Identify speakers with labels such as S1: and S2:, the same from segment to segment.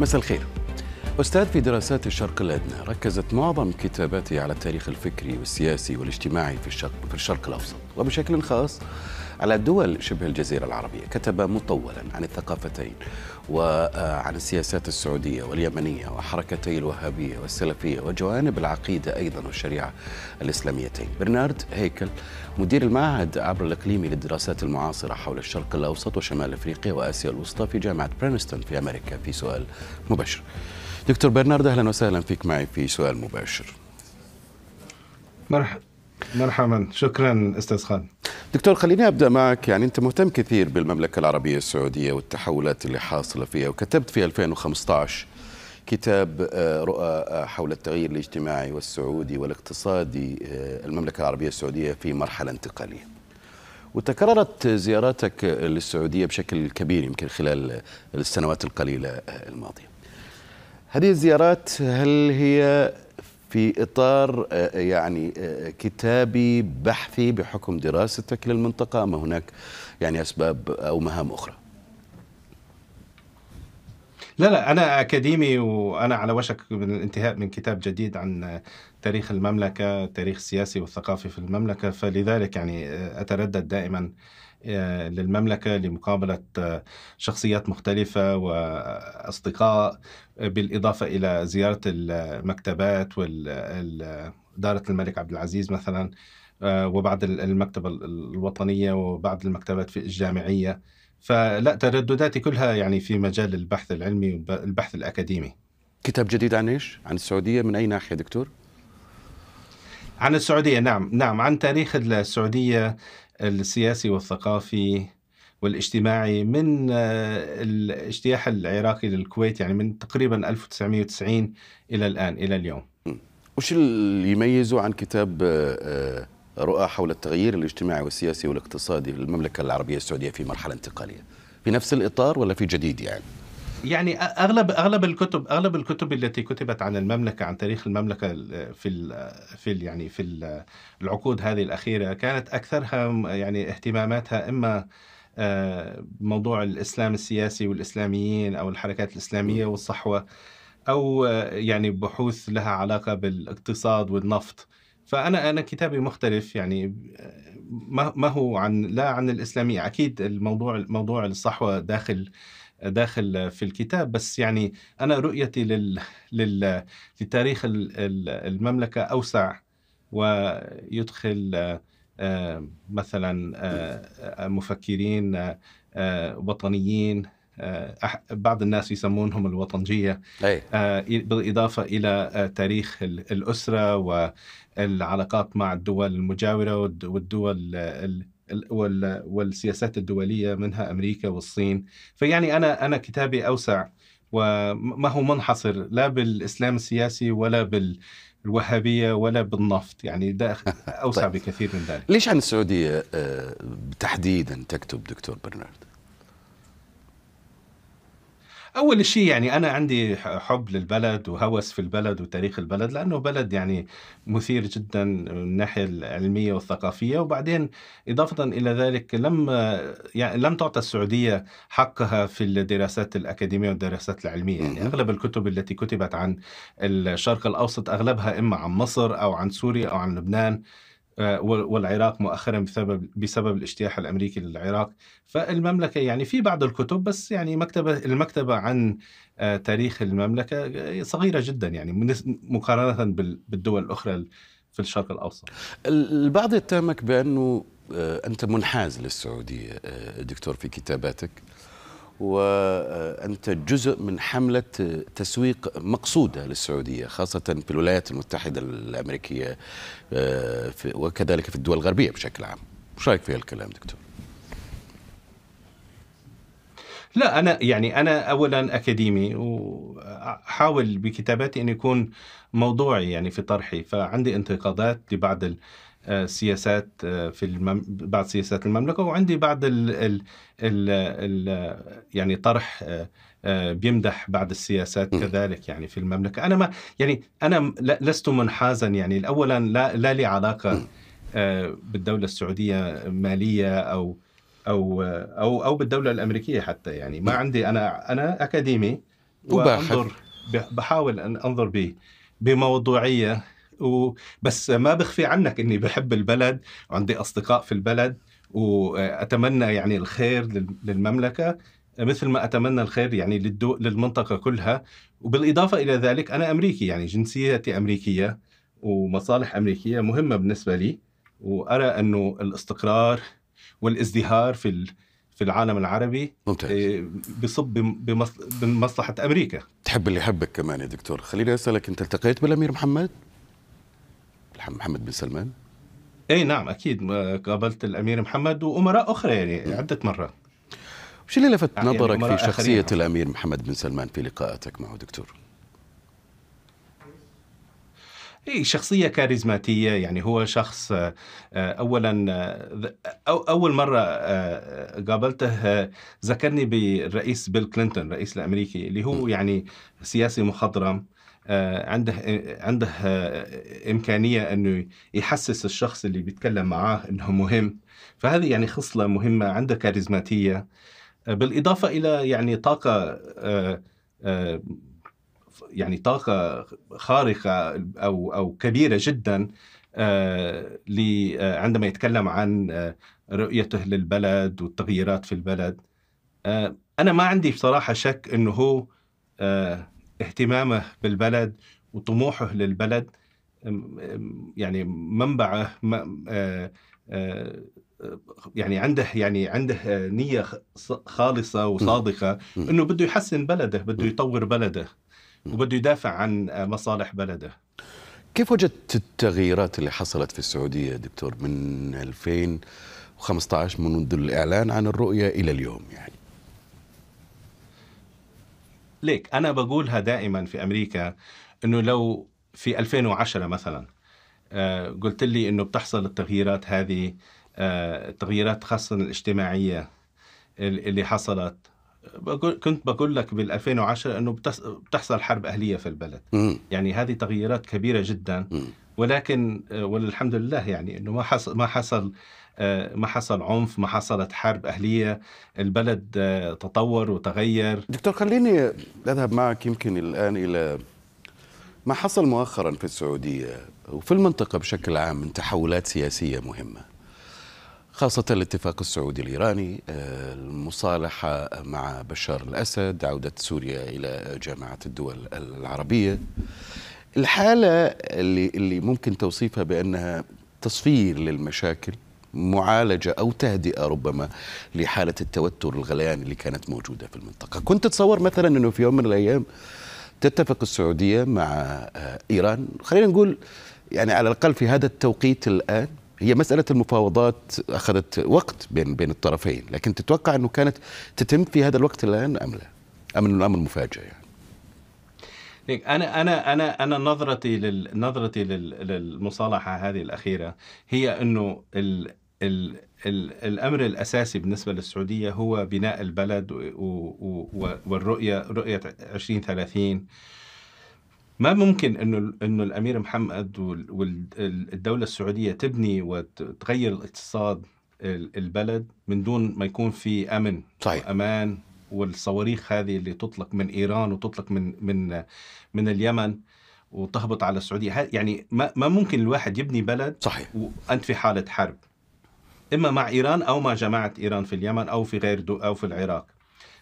S1: مساء الخير أستاذ في دراسات الشرق الأدنى ركزت معظم كتاباته على التاريخ الفكري والسياسي والاجتماعي في الشرق, في الشرق الأوسط وبشكل خاص على دول شبه الجزيرة العربية كتب مطولا عن الثقافتين وعن السياسات السعودية واليمنية وحركتي الوهابية والسلفية وجوانب العقيدة أيضا والشريعة الإسلاميتين برنارد هيكل مدير المعهد عبر الإقليمي للدراسات المعاصرة حول الشرق الأوسط وشمال أفريقيا وآسيا الوسطى في جامعة برينستون في أمريكا في سؤال مباشر دكتور برنارد أهلا وسهلا فيك معي في سؤال مباشر
S2: مرحبا مرحبا شكرا استاذ خالد
S1: دكتور خليني ابدا معك يعني انت مهتم كثير بالمملكه العربيه السعوديه والتحولات اللي حاصله فيها وكتبت في 2015 كتاب آه، رؤى آه، حول التغيير الاجتماعي والسعودي والاقتصادي آه، المملكه العربيه السعوديه في مرحله انتقاليه. وتكررت زياراتك للسعوديه بشكل كبير يمكن خلال السنوات القليله الماضيه. هذه الزيارات هل هي في إطار آه، آه، يعني آه، كتابي بحثي بحكم دراستك للمنطقة ام هناك يعني أسباب أو مهام أخرى
S2: لا لا أنا أكاديمي وأنا على وشك الانتهاء من كتاب جديد عن تاريخ المملكة التاريخ السياسي والثقافي في المملكة فلذلك يعني أتردد دائما آه، للمملكة لمقابلة آه، شخصيات مختلفة وأصدقاء آه، بالإضافة إلى زيارة المكتبات ودارة الملك عبد العزيز مثلا وبعض المكتبة الوطنية وبعض المكتبات الجامعية فلا تردداتي كلها يعني في مجال البحث العلمي والبحث الأكاديمي كتاب جديد عن إيش؟ عن السعودية من أي ناحية دكتور؟ عن السعودية نعم نعم عن تاريخ السعودية السياسي والثقافي والاجتماعي من آه، الاجتياح العراقي للكويت يعني من تقريبا 1990 إلى الآن إلى اليوم
S1: وش اللي يميزه عن كتاب آه، آه، رؤى حول التغيير الاجتماعي والسياسي والاقتصادي للمملكة العربية السعودية في مرحلة انتقالية في نفس الإطار ولا في جديد يعني؟
S2: يعني اغلب اغلب الكتب اغلب الكتب التي كتبت عن المملكه عن تاريخ المملكه في في يعني في العقود هذه الاخيره كانت اكثرها يعني اهتماماتها اما آه، موضوع الاسلام السياسي والاسلاميين او الحركات الاسلاميه والصحوه او آه، يعني بحوث لها علاقه بالاقتصاد والنفط فانا انا كتابي مختلف يعني آه، ما هو عن لا عن الاسلاميه اكيد الموضوع موضوع الصحوه داخل داخل في الكتاب بس يعني أنا رؤيتي لل... لل... لتاريخ المملكة أوسع ويدخل آه، مثلا آه، مفكرين آه، وطنيين بعض الناس يسمونهم الوطنجية أي. بالإضافة إلى تاريخ الأسرة والعلاقات مع الدول المجاورة والدول والسياسات الدوليه منها امريكا والصين فيعني انا انا كتابي اوسع وما هو منحصر لا بالاسلام السياسي ولا بال الوهابيه ولا بالنفط يعني ده طيب. اوسع طيب. بكثير من ذلك
S1: ليش عن السعوديه آه، تحديدا تكتب دكتور برنارد
S2: أول شيء يعني أنا عندي حب للبلد وهوس في البلد وتاريخ البلد لأنه بلد يعني مثير جدا من الناحية العلمية والثقافية وبعدين إضافة إلى ذلك لم يعني لم تعطى السعودية حقها في الدراسات الأكاديمية والدراسات العلمية يعني أغلب الكتب التي كتبت عن الشرق الأوسط أغلبها إما عن مصر أو عن سوريا أو عن لبنان آه، والعراق مؤخرا بسبب بسبب الاجتياح الامريكي للعراق فالمملكه يعني في بعض الكتب بس يعني مكتبه المكتبه عن آه، تاريخ المملكه صغيره جدا يعني مقارنه بالدول الاخرى في الشرق الاوسط البعض يتهمك بانه آه، انت منحاز للسعوديه دكتور في
S1: كتاباتك وأنت جزء من حملة تسويق مقصودة للسعودية خاصة في الولايات المتحدة الأمريكية آه،
S2: وكذلك في الدول الغربية بشكل عام ما رأيك في الكلام دكتور؟ لا أنا يعني أنا أولا أكاديمي وأحاول بكتاباتي أن يكون موضوعي يعني في طرحي فعندي انتقادات لبعض آه، سياسات آه، في المم... بعض سياسات المملكه وعندي بعض ال... ال... ال... ال... يعني طرح آه، بيمدح بعض السياسات كذلك يعني في المملكه انا ما يعني انا لست منحازا يعني اولا لا لا لي علاقه بالدوله السعوديه ماليه او او او او بالدوله الامريكيه حتى يعني ما عندي انا انا اكاديمي وانظر بحاول ان انظر به بموضوعيه و... بس ما بخفي عنك اني بحب البلد وعندي اصدقاء في البلد واتمنى يعني الخير للمملكه مثل ما اتمنى الخير يعني للدو... للمنطقه كلها وبالاضافه الى ذلك انا امريكي يعني جنسيتي امريكيه ومصالح امريكيه مهمه بالنسبه لي وارى انه الاستقرار والازدهار في ال... في العالم العربي ممتاز آه، بصب بمصلحه امريكا تحب اللي يحبك كمان يا
S1: دكتور خليني اسالك انت التقيت بالامير محمد محمد بن سلمان
S2: اي نعم اكيد قابلت الامير محمد وامراء اخرى يعني عده مرات وش اللي لفت يعني نظرك في شخصيه آخرين.
S1: الامير محمد بن سلمان في لقاءاتك معه دكتور؟
S2: اي شخصيه كاريزماتيه يعني هو شخص آه، آه، اولا آه، اول مره قابلته ذكرني بالرئيس بيل كلينتون الرئيس الامريكي اللي هو يعني سياسي مخضرم آه، عنده عنده آه، امكانيه انه يحسس الشخص اللي بيتكلم معاه انه مهم فهذه يعني خصله مهمه عنده كاريزماتيه آه، بالاضافه الى يعني طاقه يعني طاقه خارقه او او كبيره جدا عندما يتكلم عن رؤيته للبلد والتغييرات في البلد انا ما عندي بصراحه شك انه هو اهتمامه بالبلد وطموحه للبلد يعني منبعه آه، آه، يعني عنده يعني عنده نية خالصة وصادقة انه بده يحسن بلده بده يطور بلده وبده يدافع عن مصالح بلده كيف وجدت التغييرات
S1: اللي حصلت في السعودية دكتور من 2015 منذ الإعلان عن الرؤية إلى اليوم
S2: يعني ليك أنا بقولها دائما في أمريكا أنه لو في 2010 مثلا آه، قلت لي أنه بتحصل التغييرات هذه التغييرات آه، خاصة الاجتماعية اللي حصلت كنت بقول لك بال 2010 انه بتحصل حرب اهليه في البلد يعني هذه تغييرات كبيره جدا ولكن آه، والحمد لله يعني انه ما حصل ما حصل آه، ما حصل عنف ما حصلت حرب اهليه البلد آه، تطور وتغير دكتور
S1: خليني اذهب معك يمكن الان الى ما حصل مؤخرا في السعوديه وفي المنطقه بشكل عام من تحولات سياسيه مهمه خاصة الاتفاق السعودي الإيراني المصالحة مع بشار الأسد عودة سوريا إلى جامعة الدول العربية الحالة اللي, اللي ممكن توصيفها بأنها تصفير للمشاكل معالجة أو تهدئة ربما لحالة التوتر الغليان اللي كانت موجودة في المنطقة كنت تتصور مثلا أنه في يوم من الأيام تتفق السعودية مع آه، إيران خلينا نقول يعني على الأقل في هذا التوقيت الآن هي مسألة المفاوضات أخذت وقت بين بين الطرفين لكن تتوقع أنه كانت تتم في هذا الوقت الآن أم لا أم أنه الأمر مفاجئ يعني
S2: ليك انا انا انا انا نظرتي لل نظرتي لل... للمصالحه هذه الاخيره هي انه ال... ال... ال... الامر الاساسي بالنسبه للسعوديه هو بناء البلد و... و... و... والرؤيه رؤيه 2030 ما ممكن انه انه الامير محمد والدوله السعوديه تبني وتغير الاقتصاد البلد من دون ما يكون في امن صحيح. وامان والصواريخ هذه اللي تطلق من ايران وتطلق من من من اليمن وتهبط على السعوديه يعني ما, ما ممكن الواحد يبني بلد صحيح وانت في حاله حرب اما مع ايران او مع جماعه ايران في اليمن او في غير دو او في العراق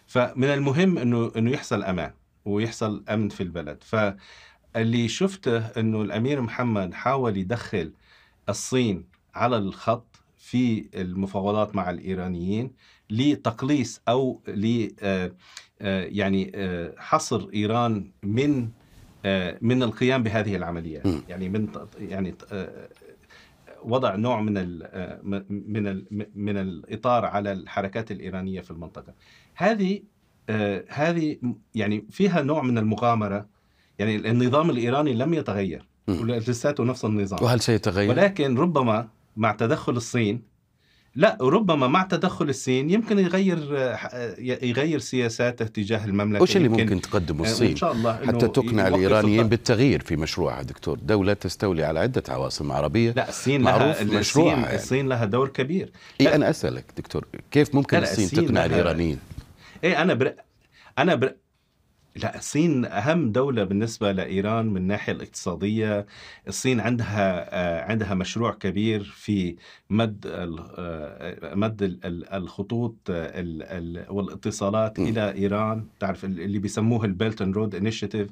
S2: فمن المهم انه انه يحصل امان ويحصل امن في البلد فاللي شفته انه الامير محمد حاول يدخل الصين على الخط في المفاوضات مع الايرانيين لتقليص او ل آه، آه، يعني آه، حصر ايران من من القيام بهذه العمليات يعني من يعني وضع نوع من ال من الـ من الاطار على الحركات الايرانيه في المنطقه هذه هذه يعني فيها نوع من المغامره يعني النظام الايراني لم يتغير لساته نفس النظام وهل سيتغير ولكن ربما مع تدخل الصين لا ربما مع تدخل الصين يمكن يغير آه، آه، يغير سياساته تجاه المملكه وش اللي ممكن تقدمه آه، الصين إن شاء الله حتى تقنع الايرانيين
S1: بالتغيير في مشروعها دكتور دوله تستولي على عده عواصم عربيه لا الصين معروف لها مشروعها الصين, يعني. الصين
S2: لها دور كبير
S1: إيه انا اسالك دكتور كيف ممكن الصين, الصين تقنع الايرانيين
S2: ايه انا بر... انا بر... لا الصين اهم دوله بالنسبه لايران من الناحيه الاقتصاديه الصين عندها آه، عندها مشروع كبير في مد آه، مد الخطوط آه، والاتصالات م. الى ايران تعرف اللي بيسموه البيلت اند رود انيشيتيف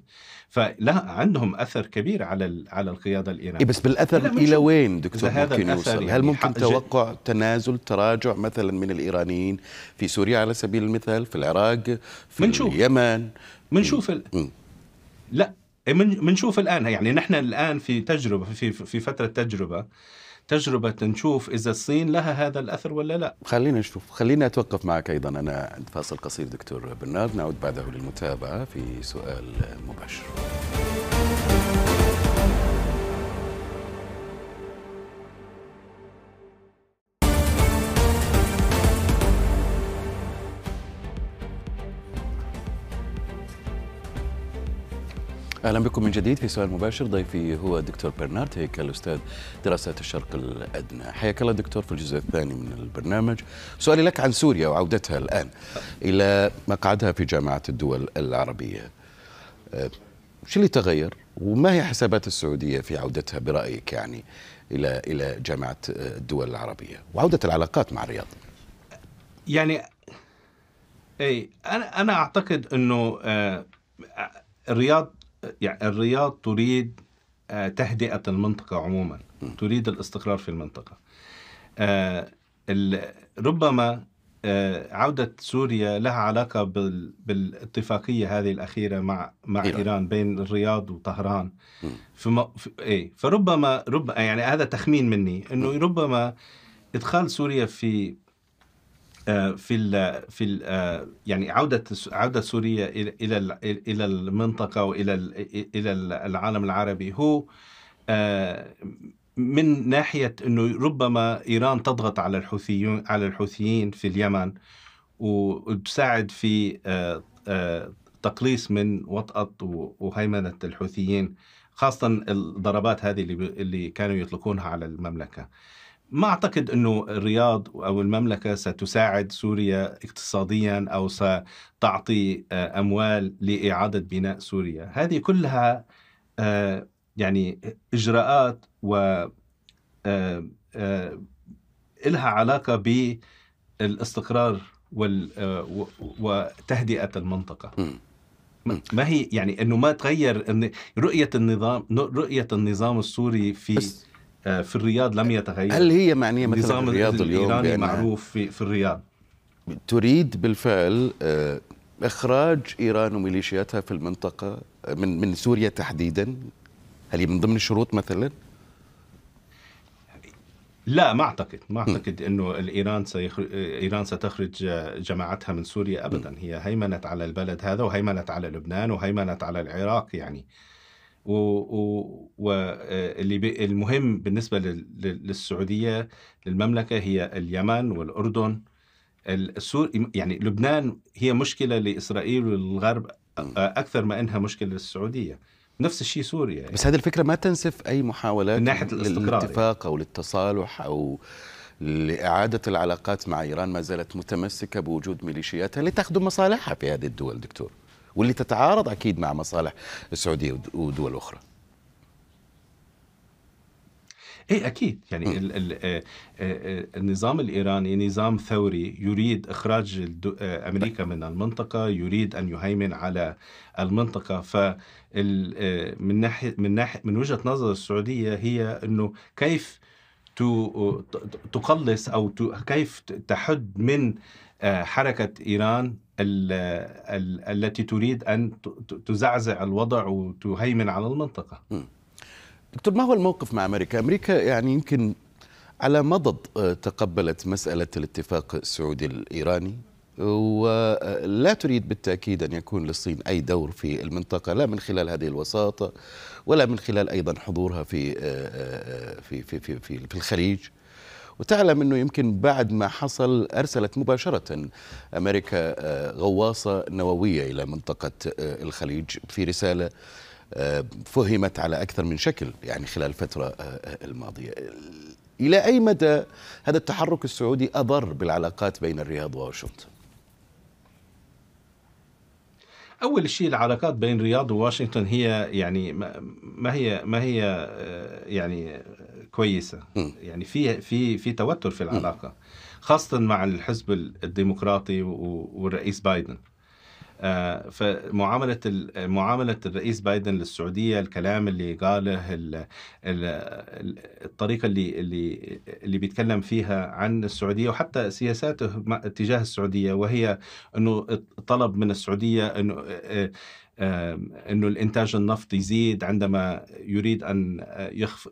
S2: فلا عندهم اثر كبير على على القياده الايرانيه إيه، بس بالاثر الى وين دكتور ممكن يوصل يعني هل ممكن توقع
S1: تنازل تراجع مثلا من الايرانيين في سوريا على سبيل
S2: المثال في العراق في منشوف. اليمن بنشوف ال... لا بنشوف الان يعني نحن الان في تجربه في في فتره تجربه تجربة نشوف إذا الصين لها هذا الأثر ولا لا خلينا
S1: نشوف خلينا أتوقف معك أيضا أنا عند فاصل قصير دكتور برنارد نعود بعده للمتابعة في سؤال مباشر اهلا بكم من جديد في سؤال مباشر ضيفي هو الدكتور برنارد هيكل استاذ دراسات الشرق الادنى حياك الله دكتور في الجزء الثاني من البرنامج سؤالي لك عن سوريا وعودتها الان الى مقعدها في جامعه الدول العربيه أه، شو اللي تغير وما هي حسابات السعوديه في عودتها برايك يعني الى الى جامعه الدول العربيه وعوده العلاقات مع الرياض
S2: يعني اي انا انا اعتقد انه أه، الرياض يعني الرياض تريد آه، تهدئة المنطقة عموما تريد الاستقرار في المنطقة آه، ربما آه، عودة سوريا لها علاقة بالاتفاقية هذه الأخيرة مع مع إيران, إيران بين الرياض وطهران فما إيه فربما رب يعني هذا تخمين مني إنه ربما إدخال سوريا في في ال في ال يعني عوده عوده سوريا الى الى المنطقه والى الى العالم العربي هو من ناحيه انه ربما ايران تضغط على الحوثيين على الحوثيين في اليمن وتساعد في تقليص من وطأة وهيمنة الحوثيين خاصة الضربات هذه اللي كانوا يطلقونها على المملكة ما اعتقد انه الرياض او المملكه ستساعد سوريا اقتصاديا او ستعطي آه، اموال لاعاده بناء سوريا، هذه كلها آه، يعني اجراءات و آه، لها علاقه بالاستقرار وتهدئه المنطقه. ما هي يعني انه ما تغير رؤيه النظام رؤيه النظام السوري في بس آه، في الرياض لم يتغير هل هي معنيه مثلا نظام الرياض اليوم الايراني معروف في, في الرياض
S1: تريد بالفعل آه، اخراج ايران وميليشياتها في المنطقه آه، من من سوريا تحديدا هل هي من ضمن الشروط مثلا؟
S2: لا ما اعتقد ما اعتقد انه ايران سيخرج ايران ستخرج جماعتها من سوريا ابدا هي هيمنت على البلد هذا وهيمنت على لبنان وهيمنت على العراق يعني واللي آه، المهم بالنسبة للسعودية للمملكة هي اليمن والأردن السور يعني لبنان هي مشكلة لإسرائيل والغرب آه، أكثر ما أنها مشكلة للسعودية نفس الشيء سوريا يعني.
S1: بس هذه الفكرة ما تنسف أي محاولات من ناحية الاستقرار يعني. للاتفاق أو للتصالح أو لإعادة العلاقات مع إيران ما زالت متمسكة بوجود ميليشياتها لتخدم مصالحها في هذه الدول دكتور واللي تتعارض اكيد مع مصالح السعوديه
S2: ودول اخرى اي اكيد يعني الـ الـ آه، آه، آه، النظام الايراني نظام ثوري يريد اخراج امريكا من المنطقه يريد ان يهيمن على المنطقه ف من ناحيه من ناحيه من وجهه نظر السعوديه هي انه كيف تقلص او كيف تحد من حركه ايران التي تريد أن تزعزع الوضع وتهيمن على المنطقة دكتور ما هو الموقف مع أمريكا؟ أمريكا يعني يمكن
S1: على مضض آه، تقبلت مسألة الاتفاق السعودي الإيراني ولا تريد بالتأكيد أن يكون للصين أي دور في المنطقة لا من خلال هذه الوساطة ولا من خلال أيضا حضورها في آه، آه، في في في, في, في الخليج وتعلم أنه يمكن بعد ما حصل أرسلت مباشرة أمريكا آه، غواصة نووية إلى منطقة آه، الخليج في رسالة آه، فهمت على أكثر من شكل يعني خلال الفترة الماضية إلى أي مدى هذا التحرك السعودي أضر بالعلاقات بين الرياض وواشنطن؟
S2: اول شيء العلاقات بين رياض وواشنطن هي يعني ما هي ما هي آه، يعني كويسه يعني في في في توتر في العلاقه خاصه مع الحزب الديمقراطي والرئيس بايدن آه، فمعامله معامله الرئيس بايدن للسعوديه الكلام اللي قاله الطريقه اللي اللي اللي بيتكلم فيها عن السعوديه وحتى سياساته تجاه السعوديه وهي انه طلب من السعوديه انه آه، آه، انه الانتاج النفطي يزيد عندما يريد ان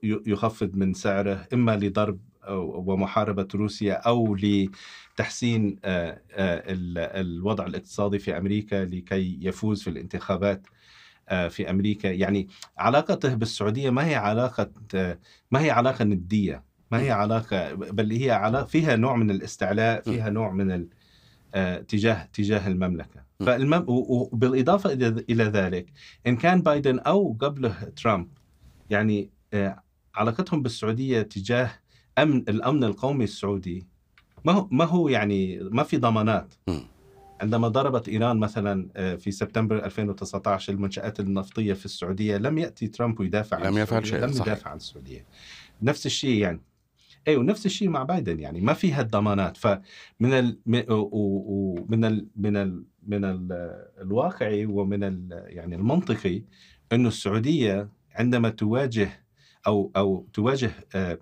S2: يخفض من سعره اما لضرب ومحاربه روسيا او لتحسين آه، آه، الوضع الاقتصادي في امريكا لكي يفوز في الانتخابات آه، في امريكا يعني علاقته بالسعوديه ما هي علاقه ما هي علاقه نديه ما هي علاقه بل هي علاقه فيها نوع من الاستعلاء فيها نوع من تجاه تجاه المملكه فالمم... وبالاضافه الى ذلك ان كان بايدن او قبله ترامب يعني علاقتهم بالسعوديه تجاه امن الامن القومي السعودي ما هو ما هو يعني ما في ضمانات عندما ضربت ايران مثلا آه، في سبتمبر 2019 المنشات النفطيه في السعوديه لم ياتي ترامب ويدافع عن لم يفعل شيء لم يدافع عن السعوديه نفس الشيء يعني اي أيوة، ونفس الشيء مع بايدن يعني ما في هالضمانات فمن ال ومن ال من ال من ال الواقعي ومن ال يعني المنطقي انه السعوديه عندما تواجه او او تواجه آه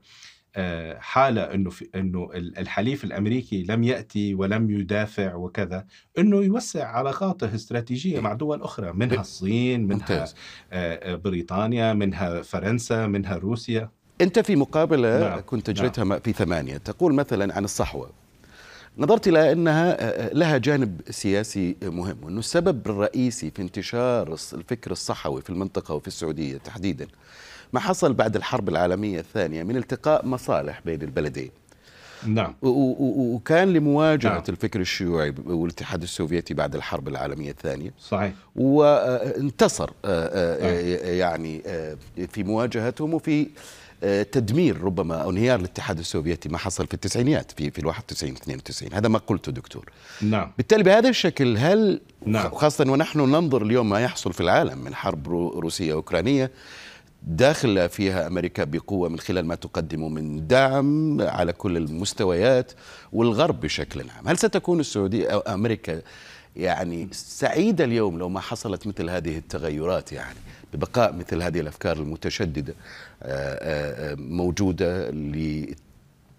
S2: آه، حاله انه في انه الحليف الامريكي لم ياتي ولم يدافع وكذا انه يوسع علاقاته استراتيجيه مع دول اخرى منها إيه، الصين منها آه، آه، بريطانيا منها فرنسا منها روسيا انت في مقابله نعم. كنت جريتها نعم. في
S1: ثمانيه تقول مثلا عن الصحوه نظرت إلى أنها لها جانب سياسي مهم وأنه السبب الرئيسي في انتشار الفكر الصحوي في المنطقة وفي السعودية تحديدا ما حصل بعد الحرب العالمية الثانية من التقاء مصالح بين البلدين نعم وكان لمواجهة نعم. الفكر الشيوعي والاتحاد السوفيتي بعد الحرب العالمية الثانية صحيح وانتصر آه، آه، آه، نعم. يعني في مواجهتهم وفي تدمير ربما او انهيار الاتحاد السوفيتي ما حصل في التسعينيات في في ال 91 92 هذا ما قلته دكتور نعم بالتالي بهذا الشكل هل نعم. خاصه ونحن ننظر اليوم ما يحصل في العالم من حرب روسيه اوكرانيه داخلة فيها أمريكا بقوة من خلال ما تقدمه من دعم على كل المستويات والغرب بشكل عام هل ستكون السعودية أو أمريكا يعني سعيدة اليوم لو ما حصلت مثل هذه التغيرات يعني ببقاء مثل هذه الأفكار المتشددة آه، آه، آه، موجودة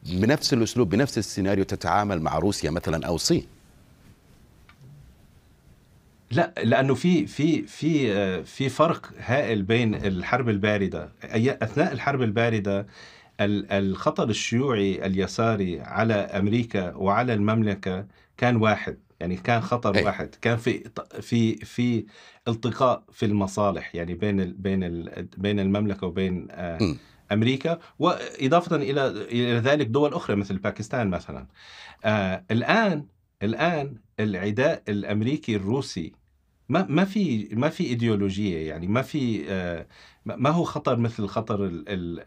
S1: بنفس الأسلوب بنفس السيناريو تتعامل مع روسيا مثلا أو الصين
S2: لا لانه في في في في فرق هائل بين الحرب البارده اثناء الحرب البارده الخطر الشيوعي اليساري على امريكا وعلى المملكه كان واحد يعني كان خطر أي. واحد كان في في في التقاء في المصالح يعني بين الـ بين الـ بين المملكه وبين آه، م. امريكا واضافه الى الى ذلك دول اخرى مثل باكستان مثلا آه الان الان العداء الامريكي الروسي ما ما في ما في ايديولوجيه يعني ما في آه، ما هو خطر مثل الخطر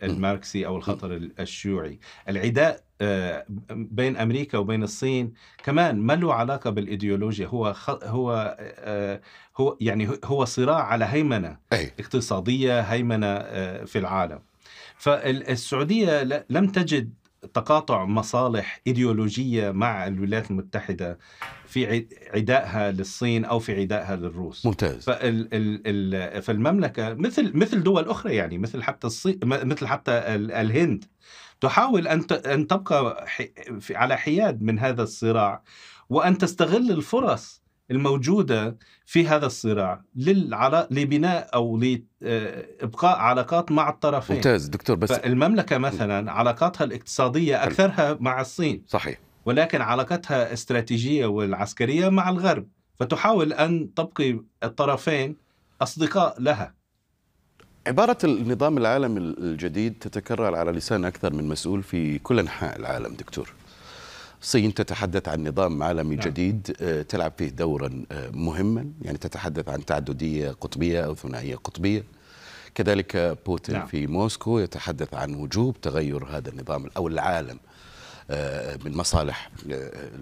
S2: الماركسي او الخطر الشيوعي العداء آه، بين امريكا وبين الصين كمان ما له علاقه بالايديولوجيا هو هو آه، هو يعني هو صراع على هيمنه أي. اقتصاديه هيمنه في العالم فالسعوديه لم تجد تقاطع مصالح ايديولوجيه مع الولايات المتحده في عدائها للصين او في عدائها للروس ممتاز فال ال فالمملكه مثل مثل دول اخرى يعني مثل حتى الصين مثل حتى الهند تحاول ان ان تبقى على حياد من هذا الصراع وان تستغل الفرص الموجودة في هذا الصراع للعلا... لبناء أو لإبقاء علاقات مع الطرفين ممتاز دكتور بس المملكة مثلا علاقاتها الاقتصادية أكثرها مع الصين صحيح ولكن علاقتها استراتيجية والعسكرية مع الغرب فتحاول أن تبقي الطرفين أصدقاء لها
S1: عبارة النظام العالمي الجديد تتكرر على لسان أكثر من مسؤول في كل أنحاء العالم دكتور الصين تتحدث عن نظام عالمي نعم. جديد آه، تلعب فيه دورا آه، مهما يعني تتحدث عن تعددية قطبية أو ثنائية قطبية كذلك بوتين نعم. في موسكو يتحدث عن وجوب تغير هذا النظام أو العالم آه، من مصالح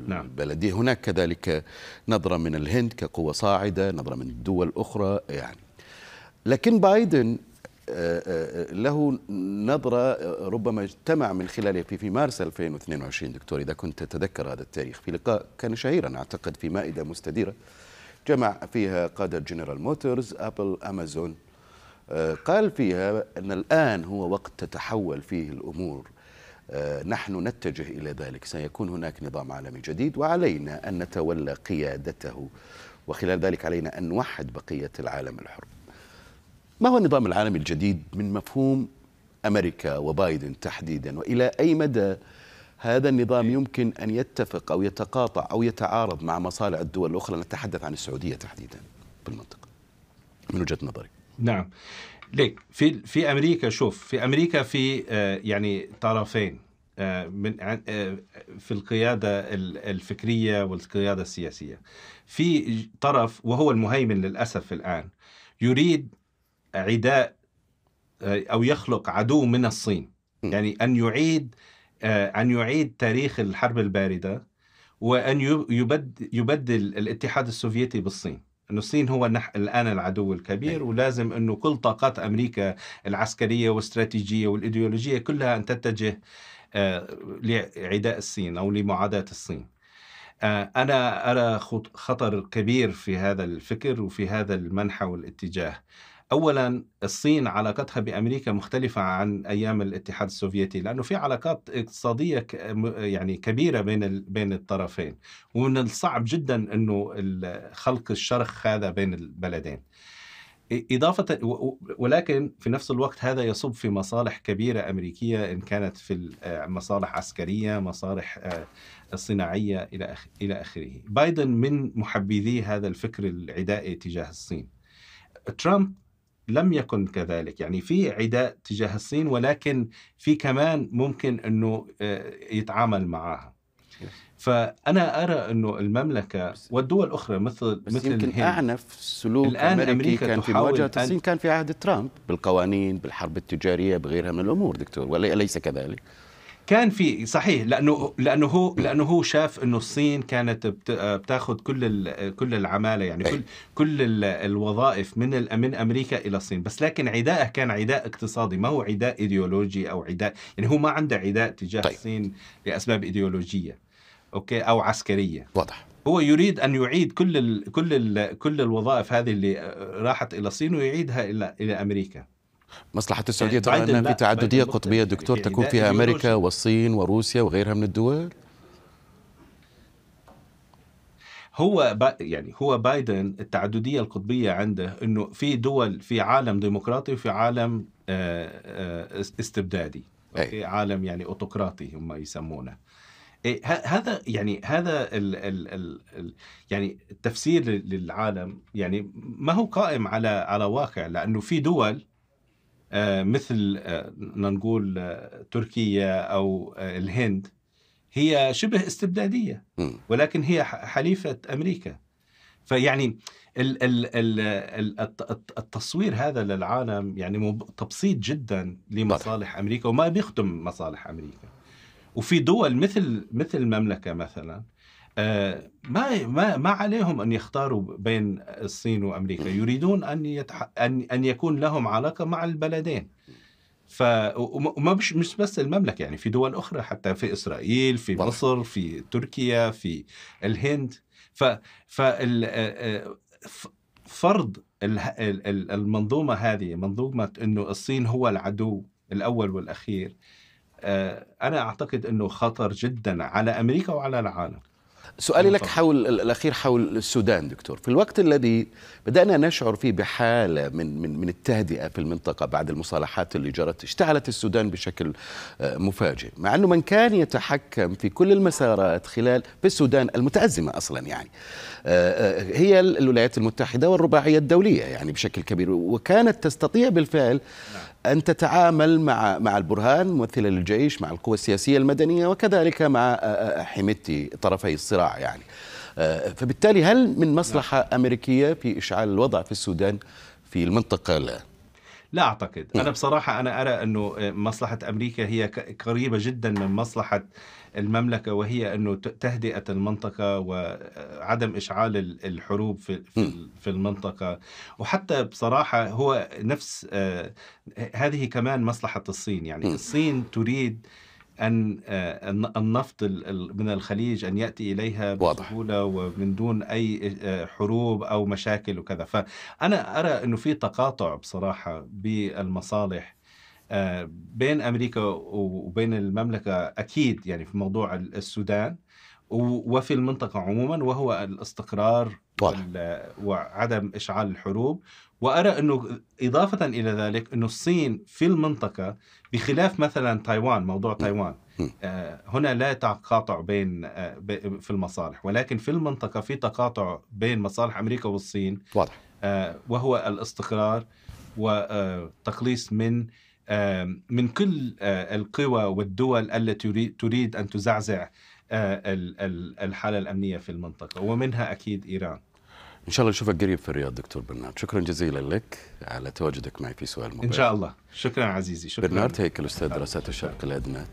S1: نعم. البلدية هناك كذلك نظرة من الهند كقوة صاعدة نظرة من دول أخرى يعني لكن بايدن آه، آه، آه، له نظرة ربما اجتمع من خلاله في في مارس 2022 دكتور إذا كنت تتذكر هذا التاريخ في لقاء كان شهيرا أعتقد في مائدة مستديرة جمع فيها قادة جنرال موتورز أبل أمازون قال فيها أن الآن هو وقت تتحول فيه الأمور نحن نتجه إلى ذلك سيكون هناك نظام عالمي جديد وعلينا أن نتولى قيادته وخلال ذلك علينا أن نوحد بقية العالم الحر ما هو النظام العالمي الجديد من مفهوم أمريكا وبايدن تحديدا وإلى أي مدى هذا النظام إيه. يمكن أن يتفق أو يتقاطع أو يتعارض مع مصالح الدول الأخرى نتحدث عن السعودية تحديدا في المنطقة من وجهة نظري
S2: نعم ليك في في امريكا شوف في امريكا في آه، يعني طرفين آه، من آه، في القياده الفكريه والقياده السياسيه في طرف وهو المهيمن للاسف الان يريد عداء آه، او يخلق عدو من الصين يعني ان يعيد آه، ان يعيد تاريخ الحرب البارده وان يبدل, الاتحاد السوفيتي بالصين انه الصين هو نح... الان العدو الكبير أيوة. ولازم انه كل طاقات امريكا العسكريه والاستراتيجيه والايديولوجيه كلها ان تتجه آه، لعداء الصين او لمعاداه الصين. انا ارى خطر كبير في هذا الفكر وفي هذا المنحى والاتجاه. اولا الصين علاقتها بامريكا مختلفه عن ايام الاتحاد السوفيتي لانه في علاقات اقتصاديه يعني كبيره بين بين الطرفين ومن الصعب جدا انه خلق الشرخ هذا بين البلدين إضافة ولكن في نفس الوقت هذا يصب في مصالح كبيرة أمريكية إن كانت في آه، مصالح عسكرية مصالح آه، صناعية إلى إلى آخره بايدن من محبذي هذا الفكر العدائي تجاه الصين ترامب لم يكن كذلك يعني في عداء تجاه الصين ولكن في كمان ممكن أنه آه، يتعامل معها فانا ارى انه المملكه والدول الاخرى مثل بس مثل يمكن الهند اعنف سلوك الان امريكا, امريكا كان في مواجهه الصين
S1: كان في عهد ترامب
S2: بالقوانين بالحرب التجاريه بغيرها من الامور دكتور ولا كذلك؟ كان في صحيح لانه لانه هو لانه هو شاف انه الصين كانت بتاخذ كل كل العماله يعني كل إيه. كل الوظائف من من امريكا الى الصين بس لكن عدائه كان عداء اقتصادي ما هو عداء ايديولوجي او عداء يعني هو ما عنده عداء تجاه طيب. الصين لاسباب ايديولوجيه اوكي او عسكريه واضح هو يريد ان يعيد كل الـ كل الـ كل الوظائف هذه اللي راحت الى الصين ويعيدها الى الى امريكا
S1: مصلحة السعودية ترى آه، أنها أن في تعددية قطبية دكتور يعني تكون فيها أمريكا والصين وروسيا
S2: وغيرها من الدول هو با يعني هو بايدن التعدديه القطبيه عنده انه في دول في عالم ديمقراطي وفي عالم آه، آه، استبدادي أي. عالم يعني اوتقراطي هم يسمونه إيه، هذا يعني هذا الـ الـ الـ الـ يعني التفسير للعالم يعني ما هو قائم على على واقع لانه في دول آه، مثل آه، نقول آه، تركيا أو الهند هي شبه استبدادية ولكن هي حليفة أمريكا فيعني التصوير هذا للعالم يعني تبسيط جدا لمصالح أمريكا وما بيخدم مصالح أمريكا وفي دول مثل مثل المملكة مثلا آه، ما ما ما عليهم ان يختاروا بين الصين وامريكا يريدون ان يتح... ان ان يكون لهم علاقه مع البلدين ف وما مش مش بس المملكه يعني في دول اخرى حتى في اسرائيل في مصر في تركيا في الهند ف ف آه، آه، فرض المنظومه هذه منظومه انه الصين هو العدو الاول والاخير انا اعتقد انه خطر جدا على امريكا وعلى العالم سؤالي لك حول الاخير حول السودان
S1: دكتور في الوقت الذي بدانا نشعر فيه بحاله من من من التهدئه في المنطقه بعد المصالحات اللي جرت اشتعلت السودان بشكل آه، مفاجئ مع انه من كان يتحكم في كل المسارات خلال في السودان المتازمه اصلا يعني آه، آه، هي الولايات المتحده والرباعيه الدوليه يعني بشكل كبير وكانت تستطيع بالفعل نعم. أن تتعامل مع مع البرهان ممثلة للجيش مع القوى السياسية المدنية وكذلك مع آه، آه، حميتي طرفي الصراع يعني آه، فبالتالي هل من مصلحة نعم. أمريكية في إشعال الوضع في السودان في المنطقة لا
S2: لا أعتقد أنا نعم. بصراحة أنا أرى أنه مصلحة أمريكا هي قريبة جدا من مصلحة المملكه وهي انه تهدئه المنطقه وعدم اشعال الحروب في في المنطقه وحتى بصراحه هو نفس آه، هذه كمان مصلحه الصين يعني الصين تريد ان آه، النفط من الخليج ان ياتي اليها بسهوله ومن دون اي آه، حروب او مشاكل وكذا فانا ارى انه في تقاطع بصراحه بالمصالح آه، بين امريكا وبين المملكه اكيد يعني في موضوع السودان وفي المنطقه عموما وهو الاستقرار طبعا. وعدم اشعال الحروب وارى انه اضافه الى ذلك انه الصين في المنطقه بخلاف مثلا تايوان موضوع تايوان آه، هنا لا تقاطع بين آه، في المصالح ولكن في المنطقه في تقاطع بين مصالح امريكا والصين واضح وهو الاستقرار وتقليص من من كل القوى والدول التي تريد أن تزعزع الحالة الأمنية في المنطقة ومنها أكيد إيران
S1: إن شاء الله نشوفك قريب في الرياض دكتور برنارد شكرا جزيلا لك على تواجدك معي في سؤال مباشر إن شاء الله شكرا عزيزي شكرا برنارد هيكل أستاذ نعم. دراسات الشرق الأدنى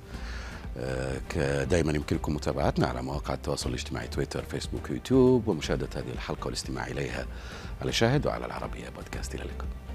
S1: دائما يمكنكم متابعتنا على مواقع التواصل الاجتماعي تويتر فيسبوك يوتيوب ومشاهدة هذه الحلقة والاستماع إليها على شاهد وعلى العربية بودكاست إلى اللقاء